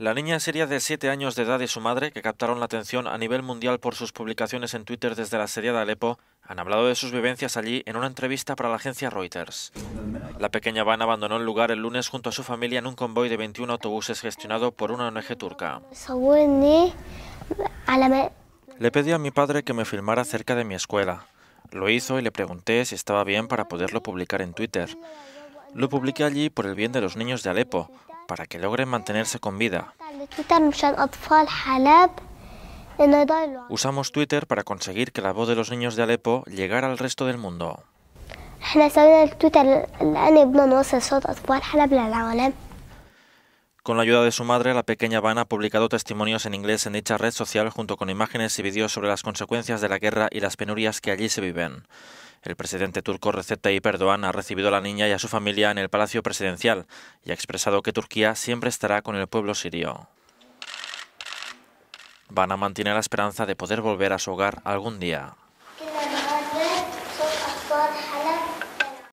La niña sería de 7 años de edad y su madre, que captaron la atención a nivel mundial por sus publicaciones en Twitter desde la serie de Alepo, han hablado de sus vivencias allí en una entrevista para la agencia Reuters. La pequeña Van abandonó el lugar el lunes junto a su familia en un convoy de 21 autobuses gestionado por una ONG turca. Le pedí a mi padre que me filmara cerca de mi escuela. Lo hizo y le pregunté si estaba bien para poderlo publicar en Twitter. Lo publiqué allí por el bien de los niños de Alepo, para que logren mantenerse con vida. Usamos Twitter para conseguir que la voz de los niños de Alepo llegara al resto del mundo. Con la ayuda de su madre, la pequeña Van ha publicado testimonios en inglés en dicha red social junto con imágenes y vídeos sobre las consecuencias de la guerra y las penurias que allí se viven. El presidente turco Recep Tayyip Erdogan ha recibido a la niña y a su familia en el Palacio Presidencial y ha expresado que Turquía siempre estará con el pueblo sirio. Van a mantener la esperanza de poder volver a su hogar algún día.